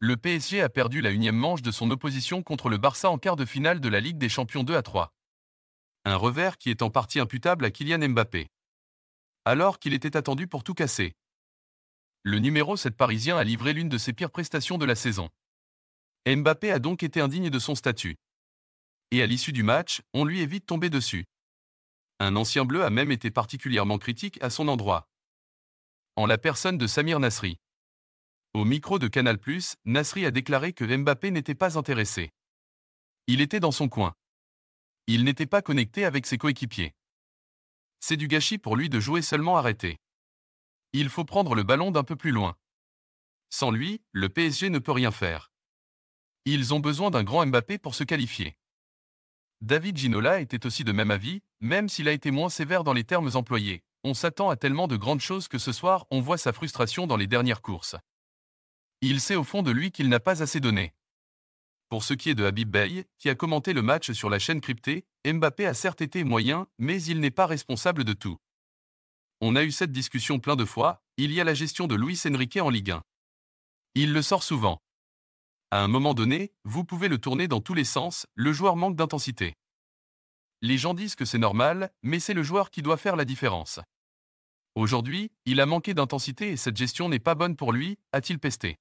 Le PSG a perdu la unième manche de son opposition contre le Barça en quart de finale de la Ligue des Champions 2 à 3. Un revers qui est en partie imputable à Kylian Mbappé. Alors qu'il était attendu pour tout casser. Le numéro 7 parisien a livré l'une de ses pires prestations de la saison. Mbappé a donc été indigne de son statut. Et à l'issue du match, on lui est vite tombé dessus. Un ancien bleu a même été particulièrement critique à son endroit. En la personne de Samir Nasri. Au micro de Canal+, Nasri a déclaré que Mbappé n'était pas intéressé. Il était dans son coin. Il n'était pas connecté avec ses coéquipiers. C'est du gâchis pour lui de jouer seulement arrêté. Il faut prendre le ballon d'un peu plus loin. Sans lui, le PSG ne peut rien faire. Ils ont besoin d'un grand Mbappé pour se qualifier. David Ginola était aussi de même avis, même s'il a été moins sévère dans les termes employés. On s'attend à tellement de grandes choses que ce soir on voit sa frustration dans les dernières courses. Il sait au fond de lui qu'il n'a pas assez donné. Pour ce qui est de Habib Bey, qui a commenté le match sur la chaîne cryptée, Mbappé a certes été moyen, mais il n'est pas responsable de tout. On a eu cette discussion plein de fois, il y a la gestion de Luis Enrique en Ligue 1. Il le sort souvent. À un moment donné, vous pouvez le tourner dans tous les sens, le joueur manque d'intensité. Les gens disent que c'est normal, mais c'est le joueur qui doit faire la différence. Aujourd'hui, il a manqué d'intensité et cette gestion n'est pas bonne pour lui, a-t-il pesté.